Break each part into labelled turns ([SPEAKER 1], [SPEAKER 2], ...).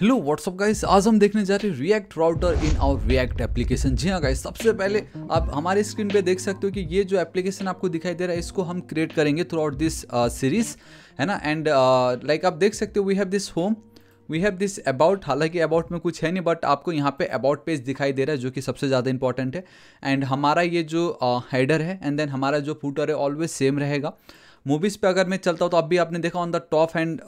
[SPEAKER 1] hello what's up guys आज हम देखने जा रहे हैं React router in our React application जी हाँ गाइस सबसे पहले आप हमारे स्क्रीन पे देख सकते हो कि ये जो एप्लीकेशन आपको दिखाई दे रहा है इसको हम क्रिएट करेंगे थ्रू आउट दिस सीरीज है ना एंड लाइक uh, आप देख सकते हो we have this home we have this about हालांकि अबाउट में कुछ है नहीं बट आपको यहाँ पे अबाउट पेज दिखाई दे रहा है जो कि सबसे ज़्यादा इंपॉर्टेंट है एंड हमारा ये जो हेडर uh, है एंड देन हमारा जो फूटर है ऑलवेज सेम रहेगा मूवीज़ पे अगर मैं चलता हूँ तो अभी आपने देखा on the top hand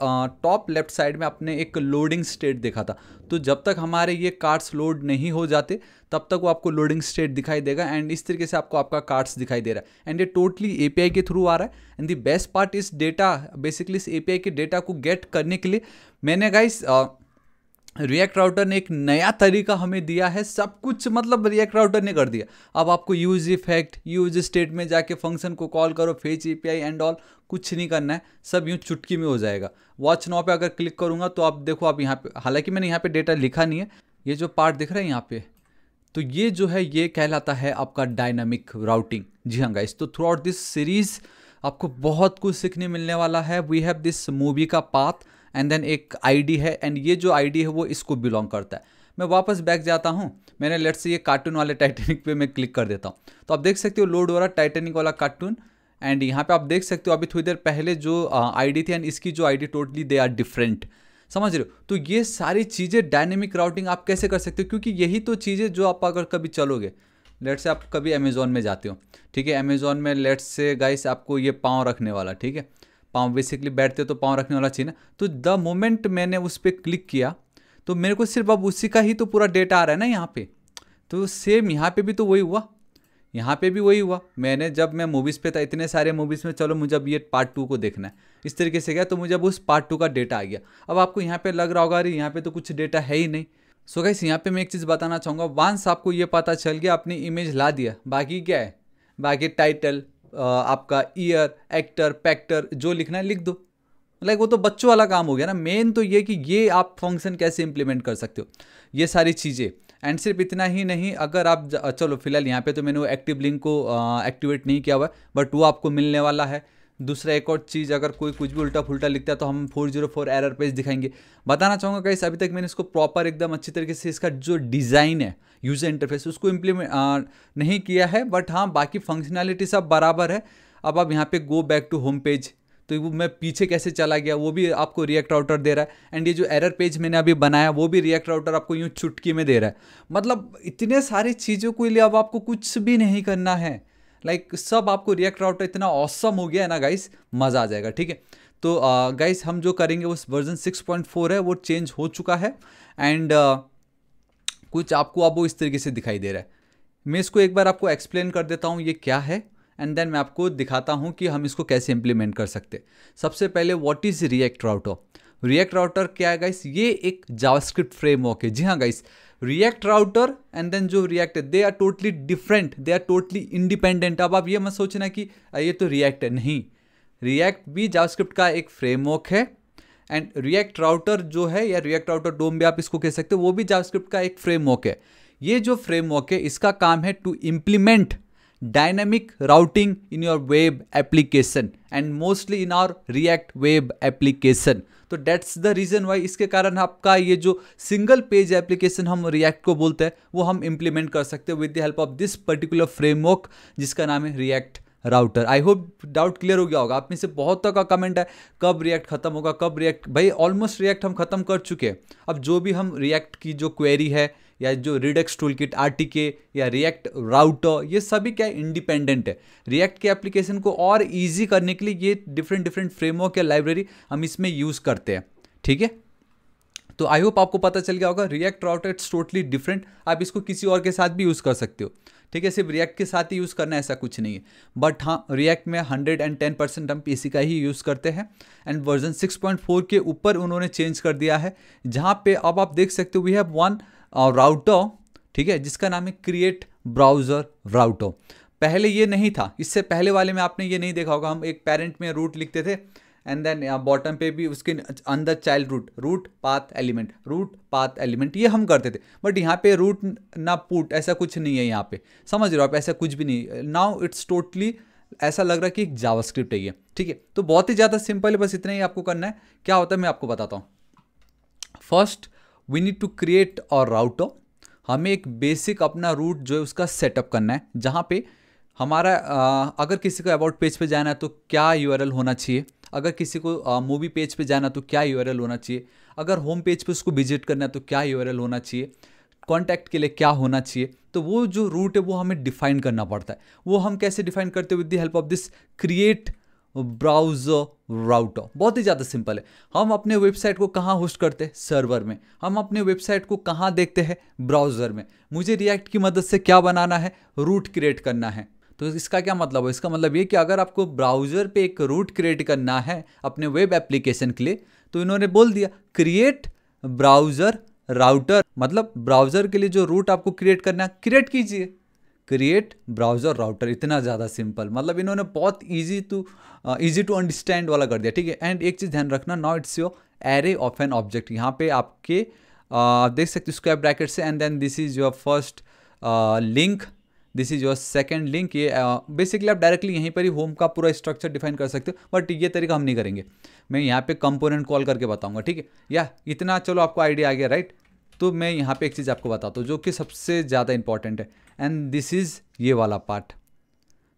[SPEAKER 1] top left side में आपने एक लोडिंग स्टेट देखा था तो जब तक हमारे ये कार्ड्स लोड नहीं हो जाते तब तक वो आपको लोडिंग स्टेट दिखाई देगा एंड इस तरीके से आपको आपका कार्ड्स दिखाई दे रहा है एंड ये टोटली ए के थ्रू आ रहा है एंड द बेस्ट पार्ट इस डेटा बेसिकली इस ए के डेटा को गेट करने के लिए मैंने गाइस uh, रिएक्ट राउटर ने एक नया तरीका हमें दिया है सब कुछ मतलब रिएक्ट राउटर ने कर दिया अब आपको यूज इफेक्ट यूज स्टेट में जाके फंक्शन को कॉल करो फेच पी एंड ऑल कुछ नहीं करना है सब यूँ चुटकी में हो जाएगा वॉच नाउ पे अगर क्लिक करूँगा तो आप देखो आप यहाँ पे हालांकि मैंने यहाँ पे डेटा लिखा नहीं है ये जो पार्ट दिख रहा है यहाँ पे तो ये जो है ये कहलाता है आपका डायनामिक राउटिंग जी हाँ गाइस तो थ्रू आउट दिस सीरीज़ आपको बहुत कुछ सीखने मिलने वाला है वी हैव दिस मूवी का पाथ एंड देन एक आईडी है एंड ये जो आईडी है वो इसको बिलोंग करता है मैं वापस बैक जाता हूँ मैंने लेट से ये कार्टून वाले टाइटेनिक पे मैं क्लिक कर देता हूँ तो आप देख सकते हो लोड हो रहा टाइटेनिक वाला कार्टून एंड यहाँ पे आप देख सकते हो अभी थोड़ी देर पहले जो आईडी थी एंड इसकी जो ID totally they are different समझ रहे हो तो ये सारी चीज़ें डायनेमिक राउटिंग आप कैसे कर सकते हो क्योंकि यही तो चीज़ें जो आप अगर कभी चलोगे लेट से आप कभी अमेज़ोन में जाते हो ठीक है अमेज़ोन में लेट से गाइस आपको ये पाँव रखने वाला ठीक है पाँव बेसिकली बैठते हो तो पाँव रखने वाला चीज ना तो द मोमेंट मैंने उस पर क्लिक किया तो मेरे को सिर्फ अब उसी का ही तो पूरा डेटा आ रहा है ना यहाँ पे तो सेम यहाँ पे भी तो वही हुआ यहाँ पे भी वही हुआ मैंने जब मैं मूवीज़ पे था इतने सारे मूवीज़ में चलो मुझे अब ये पार्ट टू को देखना है इस तरीके से गया तो मुझे अब उस पार्ट टू का डेटा आ गया अब आपको यहाँ पे लग रहा होगा अरे यहाँ पे तो कुछ डेटा है ही नहीं सो so गैस यहाँ पे मैं एक चीज़ बताना चाहूँगा वांस आपको ये पता चल गया अपनी इमेज ला दिया बाकी क्या है बाकी टाइटल आपका ईयर एक्टर पैक्टर जो लिखना है लिख दो लाइक वो तो बच्चों वाला काम हो गया ना मेन तो ये कि ये आप फंक्शन कैसे इंप्लीमेंट कर सकते हो ये सारी चीज़ें एंड सिर्फ इतना ही नहीं अगर आप चलो फिलहाल यहाँ पे तो मैंने वो एक्टिव लिंक को एक्टिवेट नहीं किया हुआ है बट वो आपको मिलने वाला है दूसरा एक और चीज़ अगर कोई कुछ भी उल्टा फुलटा लिखता है तो हम 404 एरर पेज दिखाएंगे बताना चाहूँगा कैसे अभी तक मैंने इसको प्रॉपर एकदम अच्छी तरीके से इसका जो डिज़ाइन है यूज़र इंटरफेस उसको इम्प्लीमेंट नहीं किया है बट हाँ बाकी फंक्शनैलिटी सब बराबर है अब आप यहाँ पे go back to home page तो वो मैं पीछे कैसे चला गया वो भी आपको रिएक्ट राउटर दे रहा है एंड ये जो एरर पेज मैंने अभी बनाया वो भी रिएक्ट राउटर आपको यूँ चुटकी में दे रहा है मतलब इतने सारी चीज़ों के लिए अब आपको कुछ भी नहीं करना है लाइक like, सब आपको रिएक्ट राउटर इतना औसम हो गया है ना गाइस मज़ा आ जाएगा ठीक है तो गाइस हम जो करेंगे उस वर्जन 6.4 है वो चेंज हो चुका है एंड uh, कुछ आपको अब वो इस तरीके से दिखाई दे रहा है मैं इसको एक बार आपको एक्सप्लेन कर देता हूँ ये क्या है एंड देन मैं आपको दिखाता हूँ कि हम इसको कैसे इम्प्लीमेंट कर सकते सबसे पहले what is React router React router क्या है गाइस ये एक जावास्क्रिप्ट फ्रेमवर्क है जी हाँ guys React router and then जो रिएक्ट है they are totally different they are totally independent अब आप ये मत सोचना कि ये तो रिएक्ट है नहीं रिएक्ट भी जावास्क्रिप्ट का एक फ्रेमवर्क है एंड रिएक्ट राउटर जो है या रिएक्ट राउटर डोम भी आप इसको कह सकते हो वो भी जावास्क्रिप्ट का एक फ्रेमवर्क है ये जो फ्रेमवर्क है इसका काम है to implement dynamic routing in your web application and mostly in our React web application तो डेट्स द रीज़न वाई इसके कारण आपका ये जो सिंगल पेज एप्लीकेशन हम रिएक्ट को बोलते हैं वो हम इम्प्लीमेंट कर सकते हैं with the help of this particular framework जिसका नाम है React router I hope doubt clear हो गया होगा आप में से बहुत का कमेंट है कब रिएक्ट खत्म होगा कब रिएक्ट भाई ऑलमोस्ट रिएक्ट हम खत्म कर चुके हैं अब जो भी हम रिएक्ट की जो क्वेरी है या जो रिडेक्स टूल किट आर या रिएक्ट राउटर ये सभी क्या इंडिपेंडेंट है रिएक्ट के एप्लीकेशन को और ईजी करने के लिए ये डिफरेंट डिफरेंट फ्रेमवर्क या लाइब्रेरी हम इसमें यूज़ करते हैं ठीक है तो आई होप आपको पता चल गया होगा React router it's totally different आप इसको किसी और के साथ भी यूज़ कर सकते हो ठीक है सिर्फ रिएक्ट के साथ ही यूज़ करना ऐसा कुछ नहीं है बट हाँ रिएक्ट में हंड्रेड एंड टेन परसेंट हम पी का ही यूज़ करते हैं and version six point four के ऊपर उन्होंने चेंज कर दिया है जहाँ पे अब आप देख सकते हो वी हैव वन राउटो ठीक है जिसका नाम है क्रिएट ब्राउज़र राउटो पहले ये नहीं था इससे पहले वाले में आपने ये नहीं देखा होगा हम एक पेरेंट में रूट लिखते थे एंड देन यहाँ बॉटम पे भी उसके अंदर child route route path element route path element ये हम करते थे बट यहाँ पे रूट ना पुट ऐसा कुछ नहीं है यहाँ पे समझ रहे हो आप ऐसा कुछ भी नहीं नाउ इट्स टोटली ऐसा लग रहा है कि एक जावास्क्रिप्ट है ये ठीक है तो बहुत ही ज़्यादा सिंपल है बस इतना ही आपको करना है क्या होता है मैं आपको बताता हूँ first we need to create our router हमें एक बेसिक अपना रूट जो है उसका सेटअप करना है जहाँ पे हमारा आ, अगर किसी को अबाउट पेज पे जाना है तो क्या यूआरएल होना चाहिए अगर किसी को मूवी पेज पे जाना तो क्या यू होना चाहिए अगर होम पेज पे उसको विजिट करना है तो क्या यू होना चाहिए कॉन्टैक्ट के लिए क्या होना चाहिए तो वो जो रूट है वो हमें डिफाइन करना पड़ता है वो हम कैसे डिफाइन करते with the help of this create browser router बहुत ही ज़्यादा सिंपल है हम अपने वेबसाइट को कहाँ होस्ट करते हैं सर्वर में हम अपने वेबसाइट को कहाँ देखते हैं ब्राउज़र में मुझे रिएक्ट की मदद से क्या बनाना है रूट क्रिएट करना है तो इसका क्या मतलब है इसका मतलब ये कि अगर आपको ब्राउज़र पे एक रूट क्रिएट करना है अपने वेब एप्लीकेशन के लिए तो इन्होंने बोल दिया क्रिएट ब्राउज़र राउटर मतलब ब्राउज़र के लिए जो रूट आपको क्रिएट करना है क्रिएट कीजिए क्रिएट ब्राउज़र राउटर इतना ज़्यादा सिंपल मतलब इन्होंने बहुत easy to easy to understand वाला कर दिया ठीक है एंड एक चीज़ ध्यान रखना not it's your array of an object यहाँ पे आपके uh, आप uh, देख सकते हो स्क्वायर ब्रैकेट से and then this is your first link this is your second link ये बेसिकली uh, आप डायरेक्टली यहीं पर ही होम का पूरा स्ट्रक्चर डिफाइन कर सकते हो बट ये तरीका हम नहीं करेंगे मैं यहाँ पे कंपोनेंट कॉल करके बताऊँगा ठीक है या इतना चलो आपको आइडिया आ गया राइट तो मैं यहाँ पे एक चीज़ आपको बताता हूँ जो कि सबसे ज़्यादा इंपॉर्टेंट है एंड दिस इज़ ये वाला पार्ट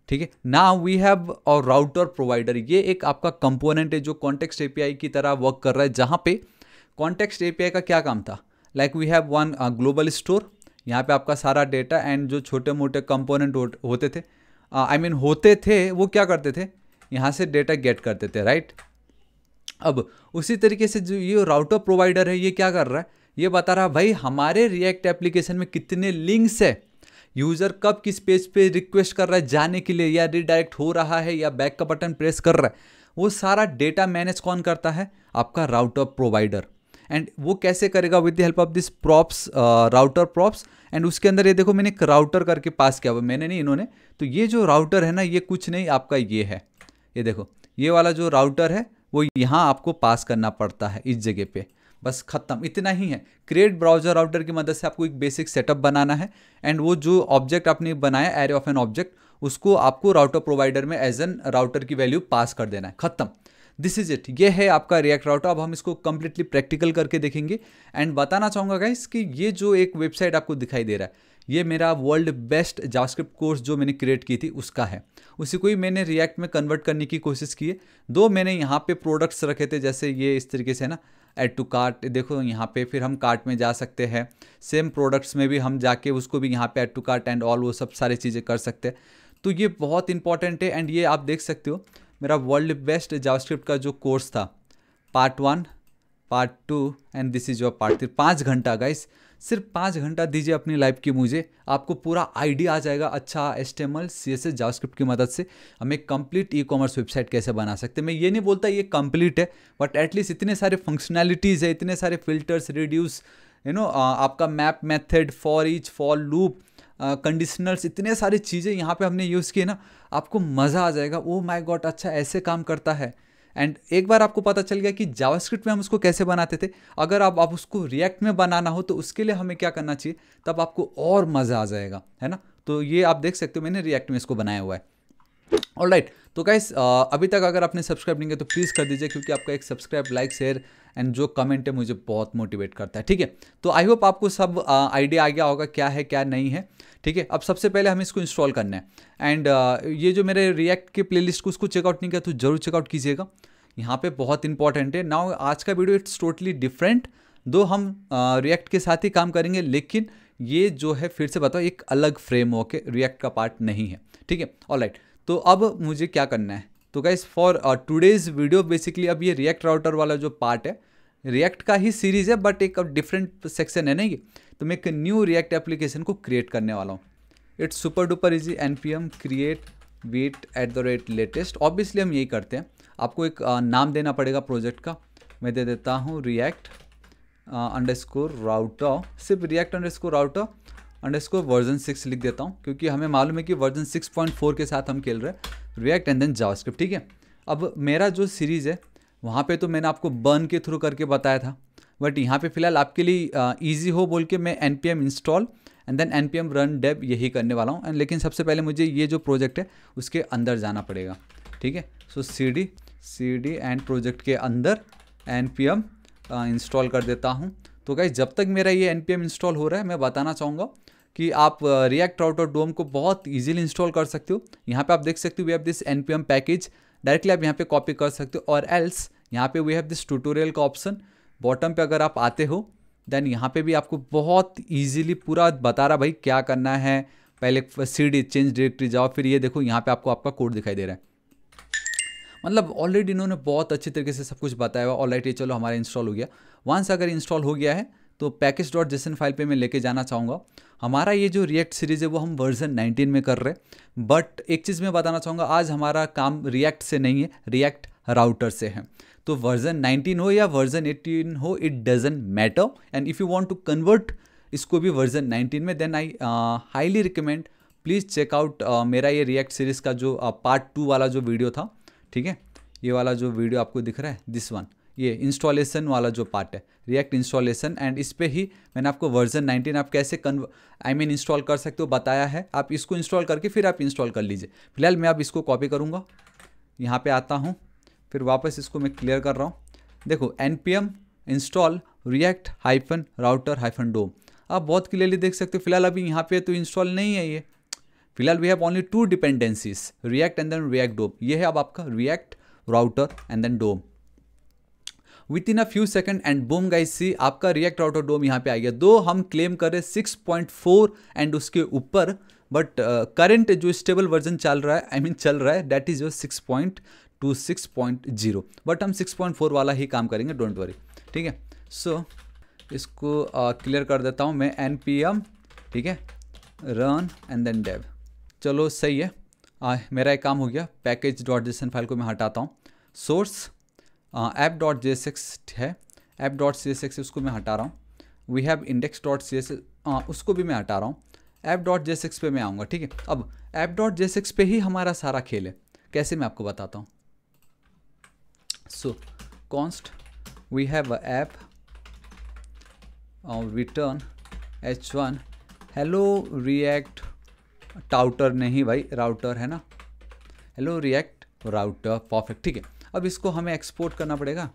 [SPEAKER 1] ठीक है ना we have our router provider ये एक आपका कंपोनेंट है जो कॉन्टेक्स्ट ए की तरह वर्क कर रहा है जहाँ पे कॉन्टेक्स्ट ए का क्या काम था like we have one global store यहाँ पे आपका सारा डेटा एंड जो छोटे मोटे कंपोनेंट होते थे आई मीन होते थे वो क्या करते थे यहाँ से डेटा गेट करते थे राइट अब उसी तरीके से जो ये राउटर प्रोवाइडर है ये क्या कर रहा है ये बता रहा है भाई हमारे रिएक्ट एप्लीकेशन में कितने लिंक्स है यूज़र कब किस पेज पे रिक्वेस्ट कर रहा है जाने के लिए या रिडायरेक्ट हो रहा है या बैक का बटन प्रेस कर रहा है वो सारा डेटा मैनेज कौन करता है आपका राउटर प्रोवाइडर एंड वो कैसे करेगा with the help of this props router props and उसके अंदर ये देखो मैंने एक राउटर करके पास किया हुआ मैंने नहीं इन्होंने तो ये जो राउटर है ना ये कुछ नहीं आपका ये है ये देखो ये वाला जो राउटर है वो यहाँ आपको पास करना पड़ता है इस जगह पे बस खत्म इतना ही है क्रिएट ब्राउजर राउटर की मदद से आपको एक बेसिक सेटअप बनाना है एंड वो जो ऑब्जेक्ट आपने बनाया एरे ऑफ एन ऑब्जेक्ट उसको आपको राउटर प्रोवाइडर में एज एन राउटर की वैल्यू पास कर देना है खत्म दिस इज इट ये है आपका रिएक्ट राउटर अब हम इसको कम्प्लीटली प्रैक्टिकल करके देखेंगे एंड बताना चाहूँगा गाइस कि ये जो एक वेबसाइट आपको दिखाई दे रहा है ये मेरा वर्ल्ड बेस्ट जावास्क्रिप्ट कोर्स जो मैंने क्रिएट की थी उसका है उसी को ही मैंने रिएक्ट में कन्वर्ट करने की कोशिश की है दो मैंने यहाँ पे प्रोडक्ट्स रखे थे जैसे ये इस तरीके से ना एड टू कार्ट देखो यहाँ पे फिर हम कार्ट में जा सकते हैं सेम प्रोडक्ट्स में भी हम जाके उसको भी यहाँ पे add to cart and all वो सब सारी चीज़ें कर सकते हैं तो ये बहुत इंपॉर्टेंट है एंड ये आप देख सकते हो मेरा वर्ल्ड बेस्ट जावास्क्रिप्ट का जो कोर्स था part one part two and this is your part three पाँच घंटा गाइस सिर्फ पाँच घंटा दीजिए अपनी लाइफ की मुझे आपको पूरा आइडिया आ जाएगा अच्छा S T M L C S S JavaScript की मदद से हम एक कंप्लीट ई कॉमर्स वेबसाइट कैसे बना सकते हैं मैं ये नहीं बोलता ये कंप्लीट है बट एटलीस्ट इतने सारे फंक्शनैलिटीज़ है इतने सारे फिल्टर्स रिड्यूस यू नो आपका map method for each for loop conditioners इतने सारी चीज़ें यहाँ पे हमने यूज़ किए ना आपको मज़ा आ जाएगा ओ माय गॉड अच्छा ऐसे काम करता है एंड एक बार आपको पता चल गया कि जावास्क्रिप्ट में हम उसको कैसे बनाते थे अगर आप आप उसको रिएक्ट में बनाना हो तो उसके लिए हमें क्या करना चाहिए तब आपको और मज़ा आ जाएगा है ना तो ये आप देख सकते हो मैंने रिएक्ट में इसको बनाया हुआ है ऑल राइट तो गाइस अभी तक अगर आपने सब्सक्राइब नहीं किया तो प्लीज़ कर दीजिए क्योंकि आपका एक सब्सक्राइब लाइक शेयर एंड जो कमेंट है मुझे बहुत मोटिवेट करता है ठीक है तो आई होप आपको सब आइडिया आ गया होगा क्या है क्या नहीं है ठीक है अब सबसे पहले हमें इसको इंस्टॉल करना है एंड ये जो मेरे रिएक्ट के प्लेलिस्ट को उसको चेकआउट नहीं किया तो जरूर चेकआउट कीजिएगा यहाँ पे बहुत इंपॉर्टेंट है नाउ आज का वीडियो इट्स टोटली डिफरेंट दो हम रिएक्ट के साथ ही काम करेंगे लेकिन ये जो है फिर से बताओ एक अलग फ्रेमवर्क है रिएक्ट का पार्ट नहीं है ठीक है ऑल राइट तो अब मुझे क्या करना है तो guys for today's video basically अब ये रिएक्ट राउटर वाला जो पार्ट है रिएक्ट का ही सीरीज है बट एक अब डिफरेंट सेक्शन है ना ये तो मैं एक न्यू रिएक्ट एप्लीकेशन को क्रिएट करने वाला हूँ it's super duper easy N P M create vite at the rate latest obviously हम यही करते हैं आपको एक uh, नाम देना पड़ेगा प्रोजेक्ट का मैं दे देता हूँ रिएक्ट अंडर स्कोर राउटर सिर्फ रिएक्ट अंडर स्कोर राउटर इसको वर्जन सिक्स लिख देता हूँ क्योंकि हमें मालूम है कि वर्जन सिक्स पॉइंट फोर के साथ हम खेल रहे हैं रिएक्ट एंड देन जावास्क्रिप्ट ठीक है अब मेरा जो सीरीज़ है वहाँ पे तो मैंने आपको बर्न के थ्रू करके बताया था बट यहाँ पे फिलहाल आपके लिए ईजी हो बोल के मैं N P M install and then N P M run dev यही करने वाला हूँ एंड लेकिन सबसे पहले मुझे ये जो प्रोजेक्ट है उसके अंदर जाना पड़ेगा ठीक है so C D C D and project के अंदर एन पी एम इंस्टॉल कर देता हूँ तो गाइज जब तक मेरा ये एन पी एम इंस्टॉल हो रहा है मैं बताना चाहूँगा कि आप रिएक्ट राउटर डोम को बहुत ईजिली इंस्टॉल कर सकते हो यहाँ पे आप देख सकते हो we have this N P M package directly आप यहाँ पे कॉपी कर सकते हो और एल्स यहाँ पे वी हैव दिस ट्यूटोरियल का ऑप्शन बॉटम पे अगर आप आते हो देन यहाँ पे भी आपको बहुत ईजिली पूरा बता रहा भाई क्या करना है पहले सी डी चेंज डायरेक्टरी जाओ फिर ये देखो यहाँ पे आपको आपका कोड दिखाई दे रहा है मतलब ऑलरेडी इन्होंने बहुत अच्छे तरीके से सब कुछ बताया हुआ ऑलरेडी चलो हमारा इंस्टॉल हो गया वंस अगर इंस्टॉल हो गया है तो पैकेज डॉट जेसन फाइल पर मैं लेके जाना चाहूँगा हमारा ये जो रिएक्ट सीरीज़ है वो हम वर्जन 19 में कर रहे हैं बट एक चीज़ मैं बताना चाहूँगा आज हमारा काम रिएक्ट से नहीं है रिएक्ट राउटर से है तो वर्जन 19 हो या वर्जन 18 हो it doesn't matter and if you want to convert इसको भी वर्जन 19 में then I highly recommend please check out मेरा ये रिएक्ट सीरीज़ का जो पार्ट uh, टू वाला जो वीडियो था ठीक है ये वाला जो वीडियो आपको दिख रहा है दिस वन ये इंस्टॉलेशन वाला जो पार्ट है रिएक्ट इंस्टॉलेशन एंड इस पर ही मैंने आपको वर्जन 19 आप कैसे कन आई मीन इंस्टॉल कर सकते हो बताया है आप इसको इंस्टॉल करके फिर आप इंस्टॉल कर लीजिए फिलहाल मैं अब इसको कॉपी करूँगा यहाँ पर आता हूँ फिर वापस इसको मैं क्लियर कर रहा हूँ देखो N P M install React hyphen router hyphen DOM आप बहुत क्लियरली देख सकते हो फिलहाल अभी यहाँ पे तो इंस्टॉल नहीं है ये फिलहाल we have only two dependencies React and then React DOM ये है अब आपका React router and then DOM within a few second and boom guys see आपका रिएक्ट ऑटोडोम यहाँ पे आ गया दो हम क्लेम कर रहे सिक्स पॉइंट फोर एंड उसके ऊपर बट करंट uh, जो स्टेबल वर्जन चल रहा है आई I मीन mean, चल रहा है that is your six point two six point zero but हम सिक्स पॉइंट फोर वाला ही काम करेंगे डोंट वरी ठीक है सो so, इसको क्लियर uh, कर देता हूँ मैं एन पी एम ठीक है रन एंड देन डेव चलो सही है आ, मेरा एक काम हो गया पैकेज डॉट जिसन फाइल को मैं हटाता हूँ source app dot J six है app dot C S X उसको मैं हटा रहा हूँ we have index dot C S उसको भी मैं हटा रहा हूँ ऐप डॉट जे सिक्स पर मैं आऊँगा ठीक है अब ऐप डॉट जे सिक्स पर ही हमारा सारा खेल है कैसे मैं आपको बताता हूँ so const we have app return H one hello React touter नहीं भाई राउटर है ना हेलो रिएक्ट राउटर परफेक्ट ठीक है अब इसको हमें एक्सपोर्ट करना पड़ेगा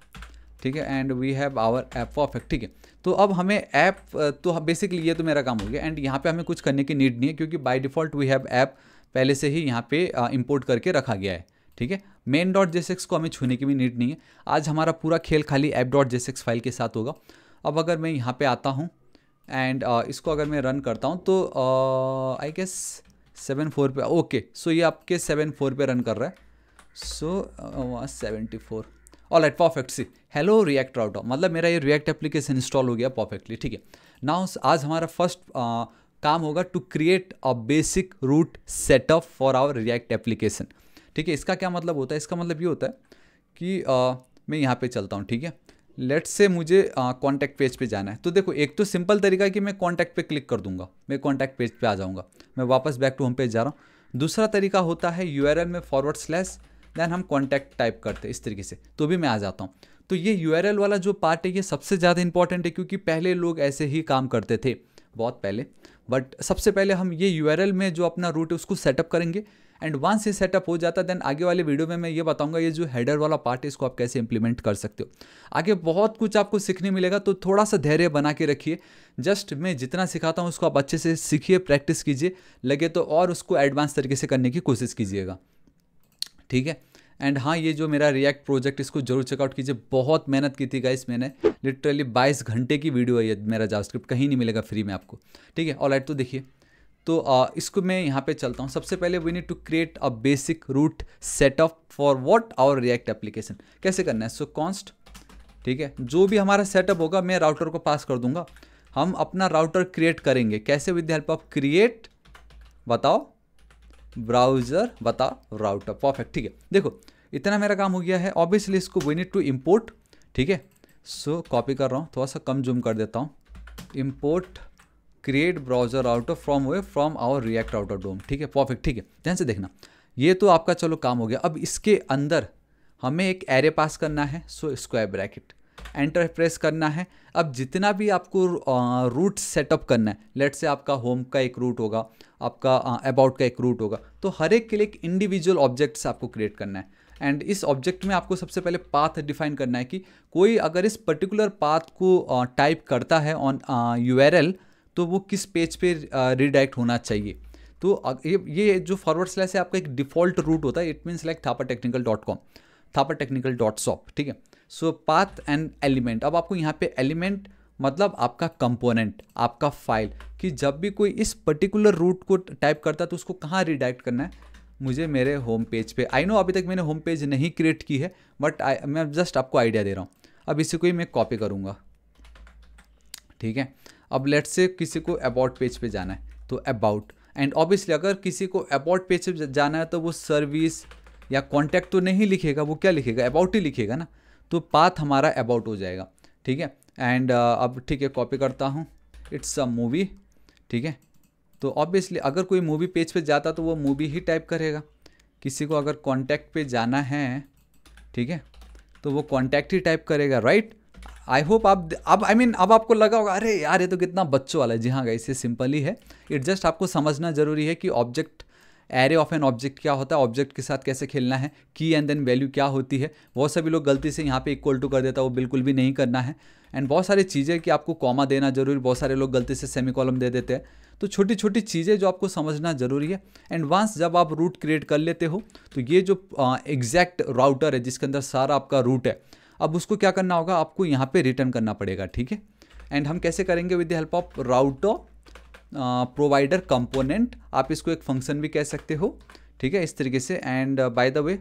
[SPEAKER 1] ठीक है and we have our app perfect ठीक है तो अब हमें ऐप तो बेसिकली ये तो मेरा काम हो गया एंड यहाँ पे हमें कुछ करने की नीड नहीं है क्योंकि by default we have app पहले से ही यहाँ पे इंपोर्ट करके रखा गया है ठीक है मेन डॉट जेसेक्स को हमें छूने की भी नीड नहीं है आज हमारा पूरा खेल खाली ऐप डॉट जेसेक्स फाइल के साथ होगा अब अगर मैं यहाँ पर आता हूँ एंड uh, इसको अगर मैं रन करता हूँ तो आई गेस सेवन फोर पे ओके सो ये आपके सेवन फोर पे रन कर रहा है so seventy four all at perfect see hello React route मतलब मेरा ये रिएक्ट एप्लीकेशन इंस्टॉल हो गया परफेक्टली ठीक है नाउ आज हमारा फर्स्ट uh, काम होगा to create a basic route setup for our React application ठीक है इसका क्या मतलब होता है इसका मतलब ये होता है कि uh, मैं यहाँ पे चलता हूँ ठीक है लेट से मुझे कॉन्टैक्ट uh, पेज पे जाना है तो देखो एक तो सिंपल तरीका है कि मैं कॉन्टैक्ट पे क्लिक कर दूंगा मैं कॉन्टैक्ट पेज पे आ जाऊँगा मैं वापस बैक टू होम पेज जा रहा हूँ दूसरा तरीका होता है यू में फॉरवर्ड स्लैश देन हम कॉन्टैक्ट टाइप करते हैं इस तरीके से तो भी मैं आ जाता हूँ तो ये यू वाला जो पार्ट है ये सबसे ज़्यादा इंपॉर्टेंट है क्योंकि पहले लोग ऐसे ही काम करते थे बहुत पहले बट सबसे पहले हम ये यू में जो अपना रूट है उसको सेटअप करेंगे एंड वंस ये सेटअप हो जाता है देन आगे वाले वीडियो में मैं ये बताऊंगा ये जो हेडर वाला पार्ट है इसको आप कैसे इंप्लीमेंट कर सकते हो आगे बहुत कुछ आपको सीखने मिलेगा तो थोड़ा सा धैर्य बना के रखिए जस्ट मैं जितना सिखाता हूँ उसको आप अच्छे से सीखिए प्रैक्टिस कीजिए लगे तो और उसको एडवांस तरीके से करने की कोशिश कीजिएगा ठीक है एंड हाँ ये जो मेरा रिएक्ट प्रोजेक्ट इसको जरूर चेकआउट कीजिए बहुत मेहनत की थी गाइस मैंने लिटरली 22 घंटे की वीडियो है ये मेरा जावास्क्रिप्ट कहीं नहीं मिलेगा फ्री में आपको ठीक है ऑल तो देखिए तो आ, इसको मैं यहाँ पे चलता हूँ सबसे पहले we need to create a basic route setup for what our React application कैसे करना है सो कॉन्स्ट ठीक है जो भी हमारा सेटअप होगा मैं राउटर को पास कर दूंगा हम अपना राउटर क्रिएट करेंगे कैसे with the help of create बताओ ब्राउजर बता राउटर परफेक्ट ठीक है देखो इतना मेरा काम हो गया है ऑब्वियसली इसको वी नीड टू इम्पोर्ट ठीक है सो कॉपी कर रहा हूँ थोड़ा सा कम जूम कर देता हूँ import create browser router from way from our React of DOM ठीक है परफेक्ट ठीक है ध्यान से देखना ये तो आपका चलो काम हो गया अब इसके अंदर हमें एक एरे पास करना है so square bracket enter press करना है अब जितना भी आपको रूट सेटअप करना है लेट से आपका होम का एक रूट होगा आपका अबाउट का एक रूट होगा तो हर एक के लिए एक इंडिविजुअल ऑब्जेक्ट्स आपको क्रिएट करना है एंड इस ऑब्जेक्ट में आपको सबसे पहले पाथ डिफाइन करना है कि कोई अगर इस पर्टिकुलर पाथ को टाइप करता है ऑन यू तो वो किस पेज पे रिडायरेक्ट होना चाहिए तो ये ये जो फॉरवर्ड स्लैश है आपका एक डिफॉल्ट रूट होता है it means like Thapa technical dot com Thapa technical dot shop ठीक है सो पाथ एंड एलिमेंट अब आपको यहाँ पे एलिमेंट मतलब आपका कंपोनेंट आपका फाइल कि जब भी कोई इस पर्टिकुलर रूट को टाइप करता है तो उसको कहाँ रिडायरेक्ट करना है मुझे मेरे होम पेज पे आई नो अभी तक मैंने होम पेज नहीं क्रिएट की है बट आई मैं जस्ट आपको आइडिया दे रहा हूँ अब इसी को ही मैं कॉपी करूँगा ठीक है अब लेट से किसी को अबाउट पेज पे जाना है तो अबाउट एंड ऑब्वियसली अगर किसी को अबाउट पेज पे जाना है तो वो सर्विस या कॉन्टैक्ट तो नहीं लिखेगा वो क्या लिखेगा अबाउट ही लिखेगा ना तो पाथ हमारा अबाउट हो जाएगा ठीक है एंड uh, अब ठीक है कॉपी करता हूँ इट्स अ मूवी ठीक है तो ऑब्वियसली अगर कोई मूवी पेज पे जाता तो वो मूवी ही टाइप करेगा किसी को अगर कॉन्टैक्ट पे जाना है ठीक है तो वो कॉन्टैक्ट ही टाइप करेगा राइट आई होप आप अब आई मीन अब आपको लगा होगा अरे यार ये तो कितना बच्चों वाला है जी हाँ गाइस ये सिंपल ही है इट जस्ट आपको समझना ज़रूरी है कि object array of an object क्या होता है ऑब्जेक्ट के साथ कैसे खेलना है की एंड देन वैल्यू क्या होती है बहुत सभी लोग गलती से यहाँ पे इक्वल टू कर देता है वो बिल्कुल भी नहीं करना है एंड बहुत सारी चीज़ें कि आपको कॉमा देना जरूरी बहुत सारे लोग गलती से सेमी कॉलम दे देते हैं तो छोटी छोटी चीज़ें जो आपको समझना ज़रूरी है एंड वंस जब आप रूट क्रिएट कर लेते हो तो ये जो एग्जैक्ट राउटर है जिसके अंदर सारा आपका रूट है अब उसको क्या करना होगा आपको यहाँ पे रिटर्न करना पड़ेगा ठीक है एंड हम कैसे करेंगे with the help of router provider component आप इसको एक फंक्शन भी कह सकते हो ठीक है इस तरीके से एंड बाय द वे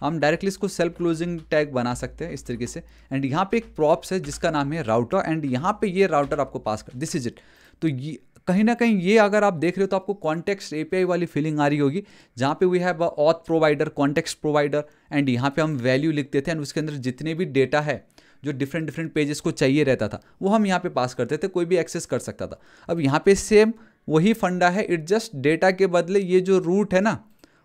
[SPEAKER 1] हम डायरेक्टली इसको सेल्फ क्लोजिंग टैग बना सकते हैं इस तरीके से एंड यहाँ पे एक प्रॉप्स है जिसका नाम है राउटर एंड यहाँ पे ये राउटर आपको पास कर दिस इज इट तो ये कहीं ना कहीं ये अगर आप देख रहे हो तो आपको कॉन्टेक्स्ट एपीआई वाली फीलिंग आ रही होगी जहाँ पे we have auth provider context provider and यहाँ पे हम वैल्यू लिख देते हैं एंड उसके अंदर जितने भी डेटा है जो डिफरेंट डिफरेंट पेजेस को चाहिए रहता था वो हम यहाँ पे पास करते थे कोई भी एक्सेस कर सकता था अब यहाँ पे सेम वही फंडा है इट जस्ट डेटा के बदले ये जो रूट है ना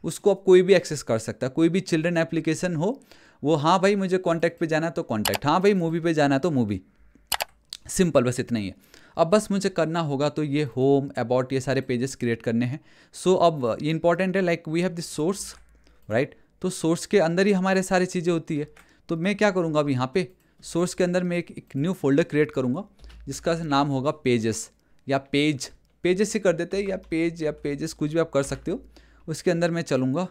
[SPEAKER 1] उसको अब कोई भी एक्सेस कर सकता है कोई भी चिल्ड्रन एप्लीकेशन हो वो हाँ भाई मुझे कॉन्टैक्ट पे जाना है तो कॉन्टैक्ट हाँ भाई मूवी पे जाना है तो मूवी सिंपल बस इतना ही है अब बस मुझे करना होगा तो ये होम अबाउट ये सारे पेजेस क्रिएट करने हैं सो so, अब ये इंपॉर्टेंट है like we have this source right तो सोर्स के अंदर ही हमारे सारी चीज़ें होती है तो मैं क्या करूँगा अब यहाँ पे सोर्स के अंदर मैं एक, एक न्यू फोल्डर क्रिएट करूँगा जिसका नाम होगा पेजेस या पेज पेजेस ही कर देते हैं या पेज या पेजेस कुछ भी आप कर सकते हो उसके अंदर मैं चलूँगा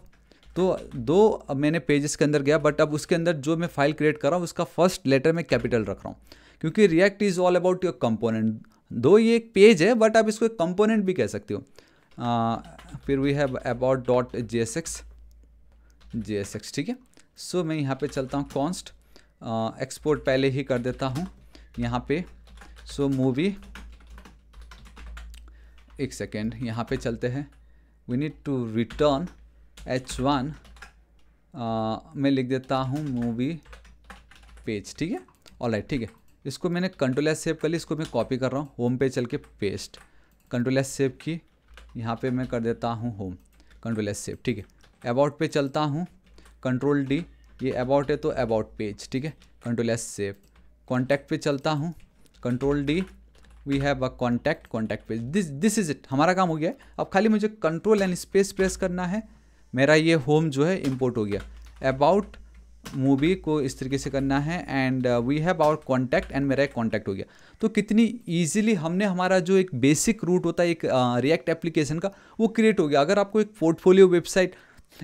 [SPEAKER 1] तो दो मैंने पेजेस के अंदर गया बट अब उसके अंदर जो मैं फाइल क्रिएट कर रहा हूँ उसका फर्स्ट लेटर मैं कैपिटल रख रहा हूँ क्योंकि React is all about your component दो ये एक पेज है बट आप इसको एक कंपोनेंट भी कह सकते हो आ, फिर we have about dot J S X J S X ठीक है सो मैं यहाँ पे चलता हूँ कॉन्स्ट एक्सपोर्ट पहले ही कर देता हूँ यहाँ पे सो मूवी एक सेकेंड यहाँ पे चलते हैं we need to return H one मैं लिख देता हूँ मूवी पेज ठीक है ऑल राइट ठीक है इसको मैंने कंट्रोल एस सेव कर ली इसको मैं कॉपी कर रहा हूँ होम पे चल के पेस्ट कंट्रोल एस सेव की यहाँ पे मैं कर देता हूँ होम कंट्रोल एस सेव ठीक है अबाउट पे चलता हूँ कंट्रोल डी ये अबाउट है तो अबाउट पेज ठीक है कंट्रोल एस सेव कॉन्टैक्ट पे चलता हूँ control D we have a contact contact page this this is it हमारा काम हो गया है अब खाली मुझे कंट्रोल एंड स्पेस प्रेस करना है मेरा ये होम जो है इम्पोर्ट हो गया अबाउट मूवी को इस तरीके से करना है and we have our contact and मेरा एक कॉन्टैक्ट हो गया तो कितनी ईजिली हमने हमारा जो एक बेसिक रूट होता है एक रिएक्ट uh, एप्लीकेशन का वो क्रिएट हो गया अगर आपको एक पोर्टफोलियो वेबसाइट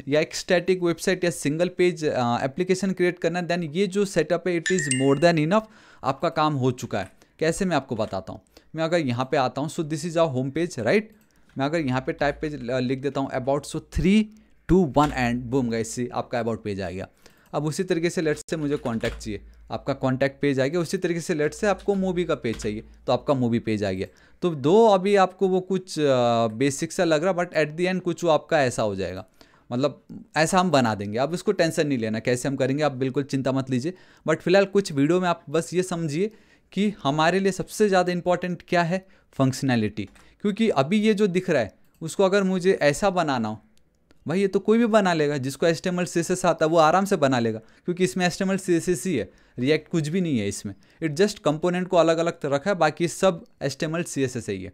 [SPEAKER 1] या एक स्टैटिक वेबसाइट या सिंगल पेज एप्लीकेशन क्रिएट करना है देन ये जो सेटअप है it is more than enough आपका काम हो चुका है कैसे मैं आपको बताता हूँ मैं अगर यहाँ पे आता हूँ so this is our home page right मैं अगर यहाँ पे टाइप पेज uh, लिख देता हूँ about so three two one and boom गए इससे आपका अबाउट पेज आ गया अब उसी तरीके से लेट से मुझे कॉन्टैक्ट चाहिए आपका कॉन्टैक्ट पेज आ गया उसी तरीके से लेट से आपको मूवी का पेज चाहिए तो आपका मूवी पेज आ गया तो दो अभी आपको वो कुछ बेसिक uh, सा लग रहा बट एट दी एंड कुछ वो आपका ऐसा हो जाएगा मतलब ऐसा हम बना देंगे अब इसको टेंशन नहीं लेना कैसे हम करेंगे आप बिल्कुल चिंता मत लीजिए बट फिलहाल कुछ वीडियो में आप बस ये समझिए कि हमारे लिए सबसे ज़्यादा इम्पॉर्टेंट क्या है फंक्शनैलिटी क्योंकि अभी ये जो दिख रहा है उसको अगर मुझे ऐसा बनाना हो भाई ये तो कोई भी बना लेगा जिसको एस टेमल सी आता है वो आराम से बना लेगा क्योंकि इसमें एस टेमल सी ही है रिएक्ट कुछ भी नहीं है इसमें इट जस्ट कंपोनेंट को अलग अलग रखा है बाकी सब एस टेमल सी एस ही है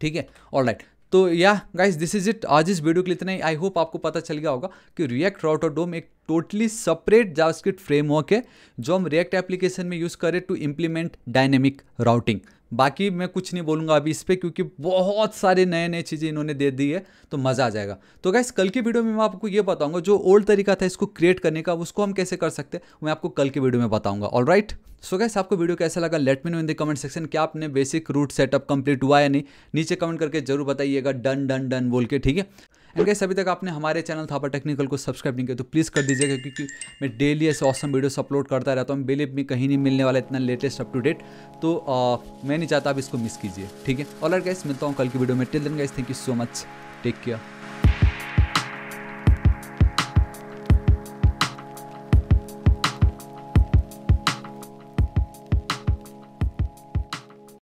[SPEAKER 1] ठीक है ऑल राइट तो या गाइस दिस इज इट आज इस वीडियो के लिए इतना ही आई होप आपको पता चल गया होगा कि रिएक्ट राउटर डोम एक टोटली सेपरेट जावास्क्रिप्ट फ्रेमवर्क है जो हम रिएक्ट एप्लीकेशन में यूज़ करें टू इंप्लीमेंट डायनेमिक राउटिंग बाकी मैं कुछ नहीं बोलूँगा अभी इस पर क्योंकि बहुत सारे नए नए चीज़ें इन्होंने दे दी है तो मज़ा आ जाएगा तो गैस कल की वीडियो में मैं आपको ये बताऊँगा जो ओल्ड तरीका था इसको क्रिएट करने का उसको हम कैसे कर सकते हैं मैं आपको कल की वीडियो में बताऊँगा ऑल राइट सो गैस आपको वीडियो कैसा लगा let me know in the comment section क्या आपने बेसिक रूट सेटअप कंप्लीट हुआ या नहीं नीचे कमेंट करके जरूर बताइएगा डन डन डन बोल के ठीक है एंड गैस अभी तक आपने हमारे चैनल थापा टेक्निकल को सब्सक्राइब नहीं किया तो प्लीज़ कर दीजिएगा क्योंकि मैं डेली ऐसे औसम वीडियोस अपलोड करता रहता हूँ बिलीव में कहीं नहीं मिलने वाला इतना लेटेस्ट अप टू डेट तो आ, मैं नहीं चाहता आप इसको मिस कीजिए ठीक है ऑलर गैस मिलता हूँ कल की वीडियो में till then guys thank you so much take care